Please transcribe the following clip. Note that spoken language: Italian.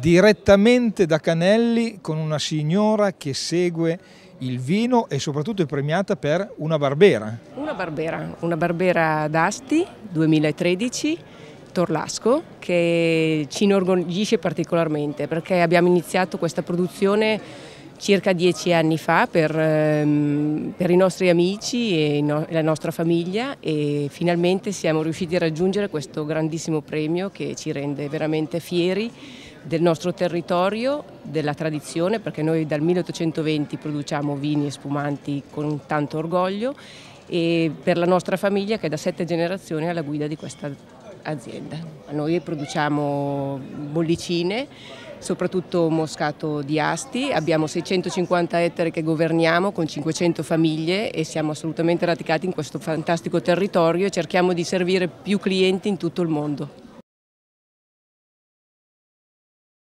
direttamente da Canelli con una signora che segue il vino e soprattutto è premiata per una barbera. Una barbera, una barbera d'Asti 2013, Torlasco, che ci inorgoglisce particolarmente perché abbiamo iniziato questa produzione circa dieci anni fa per, ehm, per i nostri amici e la nostra famiglia e finalmente siamo riusciti a raggiungere questo grandissimo premio che ci rende veramente fieri del nostro territorio, della tradizione, perché noi dal 1820 produciamo vini e spumanti con tanto orgoglio e per la nostra famiglia che è da sette generazioni alla guida di questa azienda. Noi produciamo bollicine, soprattutto moscato di Asti, abbiamo 650 ettari che governiamo con 500 famiglie e siamo assolutamente radicati in questo fantastico territorio e cerchiamo di servire più clienti in tutto il mondo.